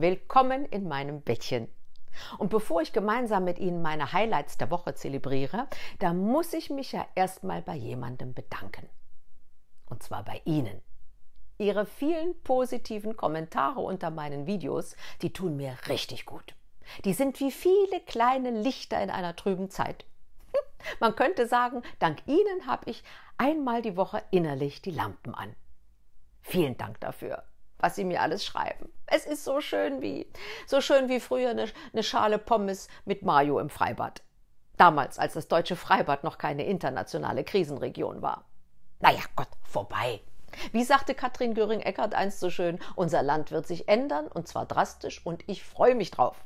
Willkommen in meinem Bettchen. Und bevor ich gemeinsam mit Ihnen meine Highlights der Woche zelebriere, da muss ich mich ja erstmal bei jemandem bedanken. Und zwar bei Ihnen. Ihre vielen positiven Kommentare unter meinen Videos, die tun mir richtig gut. Die sind wie viele kleine Lichter in einer trüben Zeit. Man könnte sagen, dank Ihnen habe ich einmal die Woche innerlich die Lampen an. Vielen Dank dafür was sie mir alles schreiben. Es ist so schön wie, so schön wie früher eine, eine Schale Pommes mit Mayo im Freibad. Damals, als das deutsche Freibad noch keine internationale Krisenregion war. Naja, Gott, vorbei. Wie sagte Katrin göring eckert einst so schön, unser Land wird sich ändern und zwar drastisch und ich freue mich drauf.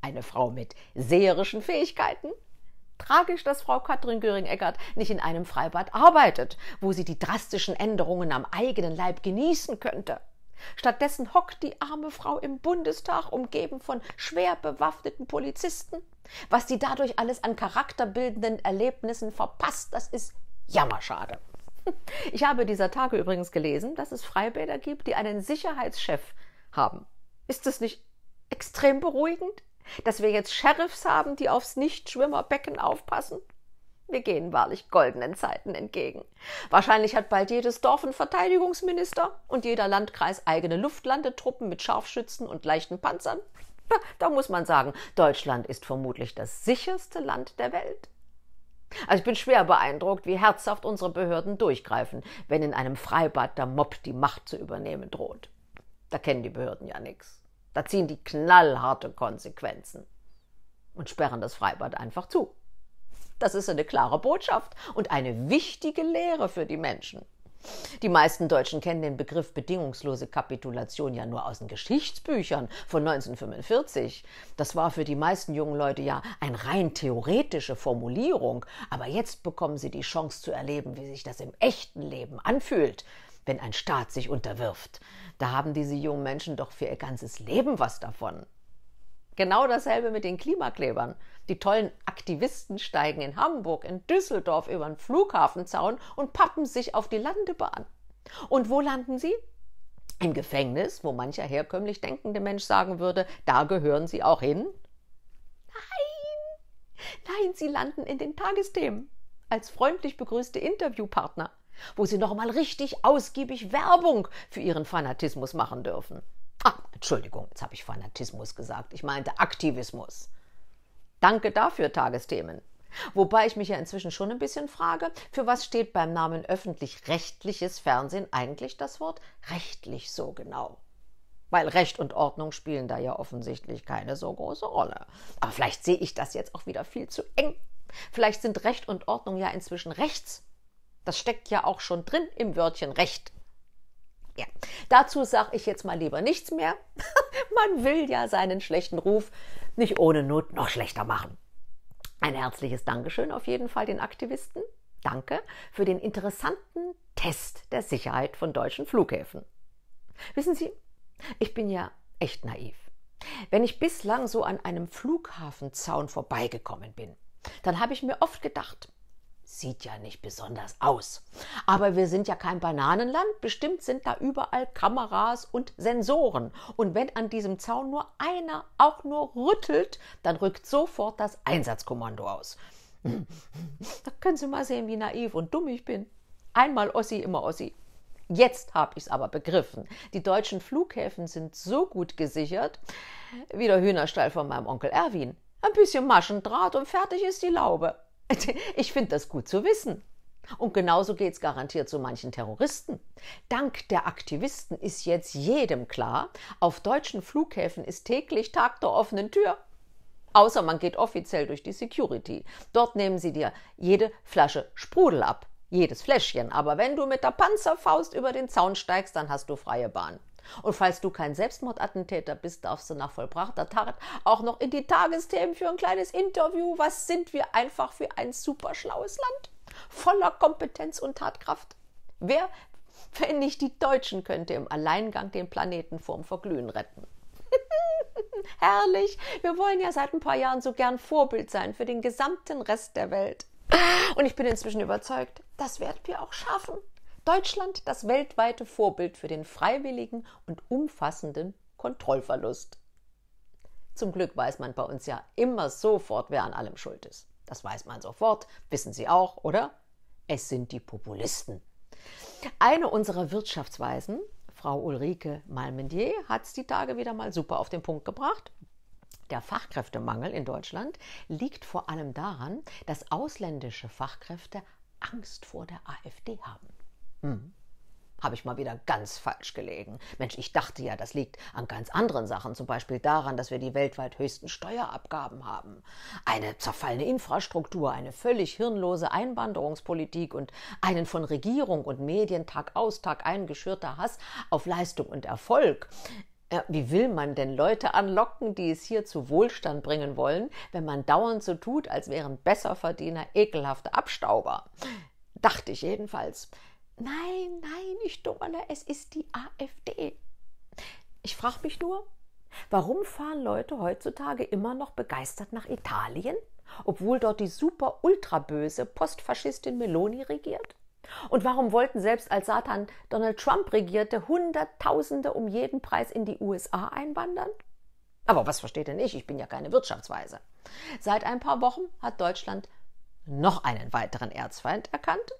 Eine Frau mit seherischen Fähigkeiten? Tragisch, dass Frau Katrin göring eckert nicht in einem Freibad arbeitet, wo sie die drastischen Änderungen am eigenen Leib genießen könnte. Stattdessen hockt die arme Frau im Bundestag, umgeben von schwer bewaffneten Polizisten. Was sie dadurch alles an charakterbildenden Erlebnissen verpasst, das ist jammerschade. Ich habe dieser Tage übrigens gelesen, dass es Freibäder gibt, die einen Sicherheitschef haben. Ist das nicht extrem beruhigend, dass wir jetzt Sheriffs haben, die aufs Nichtschwimmerbecken aufpassen? Wir gehen wahrlich goldenen Zeiten entgegen. Wahrscheinlich hat bald jedes Dorf einen Verteidigungsminister und jeder Landkreis eigene Luftlandetruppen mit Scharfschützen und leichten Panzern. Da muss man sagen, Deutschland ist vermutlich das sicherste Land der Welt. Also ich bin schwer beeindruckt, wie herzhaft unsere Behörden durchgreifen, wenn in einem Freibad der Mob die Macht zu übernehmen droht. Da kennen die Behörden ja nichts. Da ziehen die knallharte Konsequenzen und sperren das Freibad einfach zu. Das ist eine klare Botschaft und eine wichtige Lehre für die Menschen. Die meisten Deutschen kennen den Begriff bedingungslose Kapitulation ja nur aus den Geschichtsbüchern von 1945. Das war für die meisten jungen Leute ja eine rein theoretische Formulierung, aber jetzt bekommen sie die Chance zu erleben, wie sich das im echten Leben anfühlt, wenn ein Staat sich unterwirft. Da haben diese jungen Menschen doch für ihr ganzes Leben was davon. Genau dasselbe mit den Klimaklebern. Die tollen Aktivisten steigen in Hamburg, in Düsseldorf über den Flughafenzaun und pappen sich auf die Landebahn. Und wo landen sie? Im Gefängnis, wo mancher herkömmlich denkende Mensch sagen würde, da gehören sie auch hin? Nein! Nein, sie landen in den Tagesthemen als freundlich begrüßte Interviewpartner, wo sie nochmal richtig ausgiebig Werbung für ihren Fanatismus machen dürfen. Ah, Entschuldigung, jetzt habe ich Fanatismus gesagt. Ich meinte Aktivismus. Danke dafür, Tagesthemen. Wobei ich mich ja inzwischen schon ein bisschen frage, für was steht beim Namen öffentlich-rechtliches Fernsehen eigentlich das Wort rechtlich so genau? Weil Recht und Ordnung spielen da ja offensichtlich keine so große Rolle. Aber vielleicht sehe ich das jetzt auch wieder viel zu eng. Vielleicht sind Recht und Ordnung ja inzwischen rechts. Das steckt ja auch schon drin im Wörtchen Recht. Ja. Dazu sage ich jetzt mal lieber nichts mehr. Man will ja seinen schlechten Ruf nicht ohne Not noch schlechter machen. Ein herzliches Dankeschön auf jeden Fall den Aktivisten. Danke für den interessanten Test der Sicherheit von deutschen Flughäfen. Wissen Sie, ich bin ja echt naiv. Wenn ich bislang so an einem Flughafenzaun vorbeigekommen bin, dann habe ich mir oft gedacht, Sieht ja nicht besonders aus. Aber wir sind ja kein Bananenland. Bestimmt sind da überall Kameras und Sensoren. Und wenn an diesem Zaun nur einer auch nur rüttelt, dann rückt sofort das Einsatzkommando aus. da können Sie mal sehen, wie naiv und dumm ich bin. Einmal Ossi, immer Ossi. Jetzt habe ich es aber begriffen. Die deutschen Flughäfen sind so gut gesichert wie der Hühnerstall von meinem Onkel Erwin. Ein bisschen Maschendraht und fertig ist die Laube. Ich finde das gut zu wissen. Und genauso geht es garantiert zu manchen Terroristen. Dank der Aktivisten ist jetzt jedem klar, auf deutschen Flughäfen ist täglich Tag der offenen Tür. Außer man geht offiziell durch die Security. Dort nehmen sie dir jede Flasche Sprudel ab, jedes Fläschchen. Aber wenn du mit der Panzerfaust über den Zaun steigst, dann hast du freie Bahn. Und falls du kein Selbstmordattentäter bist, darfst du nach vollbrachter Tat auch noch in die Tagesthemen für ein kleines Interview. Was sind wir einfach für ein super schlaues Land? Voller Kompetenz und Tatkraft. Wer, wenn nicht die Deutschen, könnte im Alleingang den Planeten vorm Verglühen retten? Herrlich! Wir wollen ja seit ein paar Jahren so gern Vorbild sein für den gesamten Rest der Welt. Und ich bin inzwischen überzeugt, das werden wir auch schaffen. Deutschland das weltweite Vorbild für den freiwilligen und umfassenden Kontrollverlust. Zum Glück weiß man bei uns ja immer sofort, wer an allem schuld ist. Das weiß man sofort, wissen Sie auch, oder? Es sind die Populisten. Eine unserer Wirtschaftsweisen, Frau Ulrike Malmendier, hat es die Tage wieder mal super auf den Punkt gebracht. Der Fachkräftemangel in Deutschland liegt vor allem daran, dass ausländische Fachkräfte Angst vor der AfD haben. Hm. Habe ich mal wieder ganz falsch gelegen. Mensch, ich dachte ja, das liegt an ganz anderen Sachen, zum Beispiel daran, dass wir die weltweit höchsten Steuerabgaben haben. Eine zerfallene Infrastruktur, eine völlig hirnlose Einwanderungspolitik und einen von Regierung und Medien Tag aus Tag eingeschürter Hass auf Leistung und Erfolg. Wie will man denn Leute anlocken, die es hier zu Wohlstand bringen wollen, wenn man dauernd so tut, als wären Besserverdiener ekelhafte Abstauber? Dachte ich jedenfalls. Nein, nein, ich Dummerle, es ist die AfD. Ich frage mich nur, warum fahren Leute heutzutage immer noch begeistert nach Italien, obwohl dort die super ultraböse Postfaschistin Meloni regiert? Und warum wollten selbst als Satan Donald Trump regierte Hunderttausende um jeden Preis in die USA einwandern? Aber was versteht denn ich? Ich bin ja keine Wirtschaftsweise. Seit ein paar Wochen hat Deutschland noch einen weiteren Erzfeind erkannt,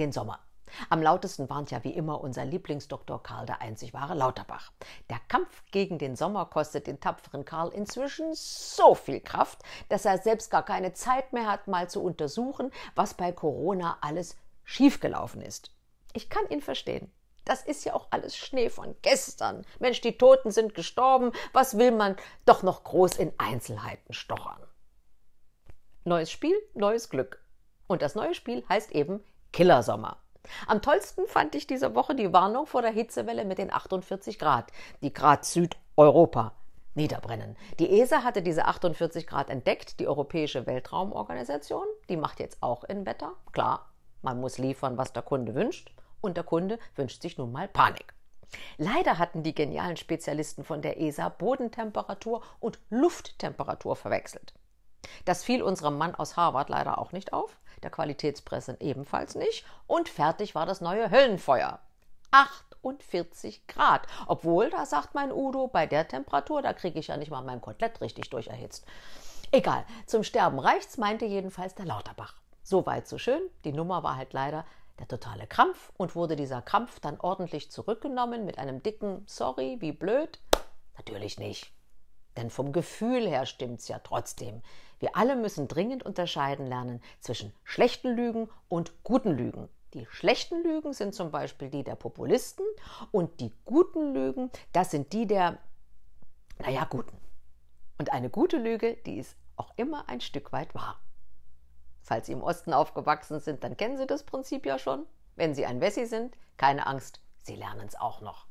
den Sommer. Am lautesten warnt ja wie immer unser Lieblingsdoktor Karl der einzig wahre Lauterbach. Der Kampf gegen den Sommer kostet den tapferen Karl inzwischen so viel Kraft, dass er selbst gar keine Zeit mehr hat, mal zu untersuchen, was bei Corona alles schiefgelaufen ist. Ich kann ihn verstehen. Das ist ja auch alles Schnee von gestern. Mensch, die Toten sind gestorben. Was will man doch noch groß in Einzelheiten stochern? Neues Spiel, neues Glück. Und das neue Spiel heißt eben Killersommer. Am tollsten fand ich diese Woche die Warnung vor der Hitzewelle mit den 48 Grad, die Grad Südeuropa niederbrennen. Die ESA hatte diese 48 Grad entdeckt, die Europäische Weltraumorganisation, die macht jetzt auch in Wetter. Klar, man muss liefern, was der Kunde wünscht, und der Kunde wünscht sich nun mal Panik. Leider hatten die genialen Spezialisten von der ESA Bodentemperatur und Lufttemperatur verwechselt. Das fiel unserem Mann aus Harvard leider auch nicht auf der Qualitätspresse ebenfalls nicht. Und fertig war das neue Höllenfeuer. 48 Grad. Obwohl, da sagt mein Udo, bei der Temperatur, da kriege ich ja nicht mal mein Kotelett richtig durcherhitzt. Egal, zum Sterben reicht's, meinte jedenfalls der Lauterbach. So weit, so schön. Die Nummer war halt leider der totale Krampf und wurde dieser Krampf dann ordentlich zurückgenommen mit einem dicken Sorry, wie blöd? Natürlich nicht. Denn vom Gefühl her stimmt's ja trotzdem. Wir alle müssen dringend unterscheiden lernen zwischen schlechten Lügen und guten Lügen. Die schlechten Lügen sind zum Beispiel die der Populisten und die guten Lügen, das sind die der, naja, guten. Und eine gute Lüge, die ist auch immer ein Stück weit wahr. Falls Sie im Osten aufgewachsen sind, dann kennen Sie das Prinzip ja schon. Wenn Sie ein Wessi sind, keine Angst, Sie lernen es auch noch.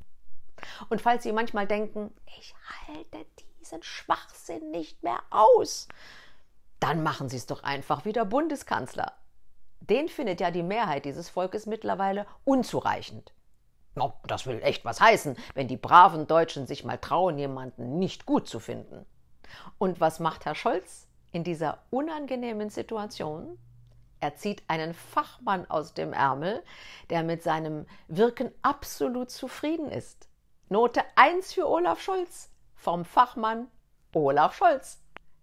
Und falls Sie manchmal denken, ich halte die diesen Schwachsinn nicht mehr aus. Dann machen Sie es doch einfach wieder Bundeskanzler. Den findet ja die Mehrheit dieses Volkes mittlerweile unzureichend. No, das will echt was heißen, wenn die braven Deutschen sich mal trauen, jemanden nicht gut zu finden. Und was macht Herr Scholz in dieser unangenehmen Situation? Er zieht einen Fachmann aus dem Ärmel, der mit seinem Wirken absolut zufrieden ist. Note 1 für Olaf Scholz, vom Fachmann Olaf Scholz.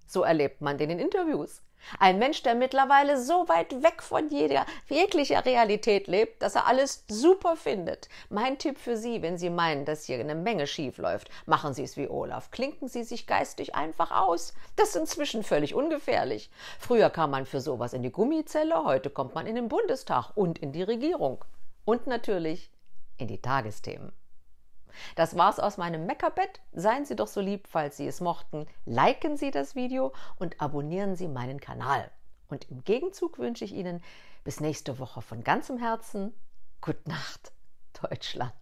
So erlebt man den in Interviews. Ein Mensch, der mittlerweile so weit weg von jeder, jeglicher Realität lebt, dass er alles super findet. Mein Tipp für Sie, wenn Sie meinen, dass hier eine Menge schief läuft, machen Sie es wie Olaf. Klinken Sie sich geistig einfach aus. Das ist inzwischen völlig ungefährlich. Früher kam man für sowas in die Gummizelle, heute kommt man in den Bundestag und in die Regierung. Und natürlich in die Tagesthemen. Das war's aus meinem Meckerbett. Seien Sie doch so lieb, falls Sie es mochten. Liken Sie das Video und abonnieren Sie meinen Kanal. Und im Gegenzug wünsche ich Ihnen bis nächste Woche von ganzem Herzen Gute Nacht, Deutschland.